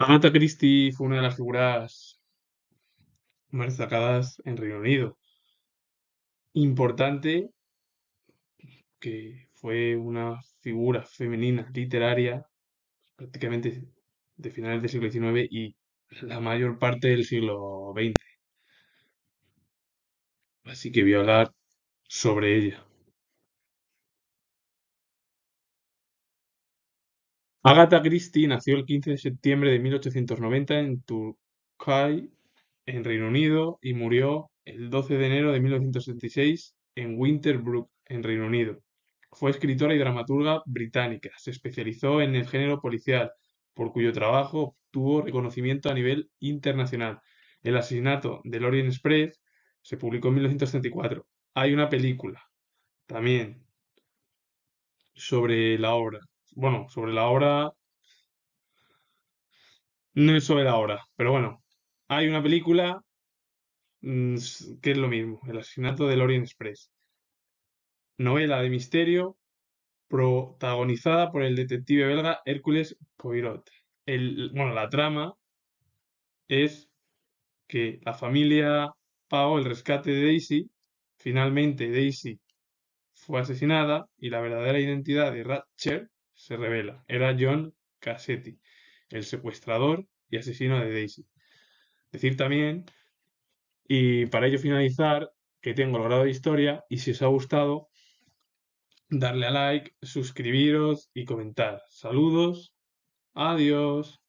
Agatha Christie fue una de las figuras más destacadas en Reino Unido. Importante, que fue una figura femenina literaria prácticamente de finales del siglo XIX y la mayor parte del siglo XX. Así que voy a hablar sobre ella. Agatha Christie nació el 15 de septiembre de 1890 en Turquay, en Reino Unido, y murió el 12 de enero de 1976 en Winterbrook, en Reino Unido. Fue escritora y dramaturga británica. Se especializó en el género policial, por cuyo trabajo obtuvo reconocimiento a nivel internacional. El asesinato de Lorien Express se publicó en 1934. Hay una película también sobre la obra bueno, sobre la hora no es sobre la hora, pero bueno, hay una película mm, que es lo mismo, El asesinato del Orient Express. Novela de misterio protagonizada por el detective belga Hércules Poirot. El, bueno, la trama es que la familia pagó el rescate de Daisy, finalmente Daisy fue asesinada y la verdadera identidad de Ratcher se revela. Era John Cassetti, el secuestrador y asesino de Daisy. Decir también, y para ello finalizar, que tengo el grado de historia y si os ha gustado, darle a like, suscribiros y comentar. Saludos, adiós.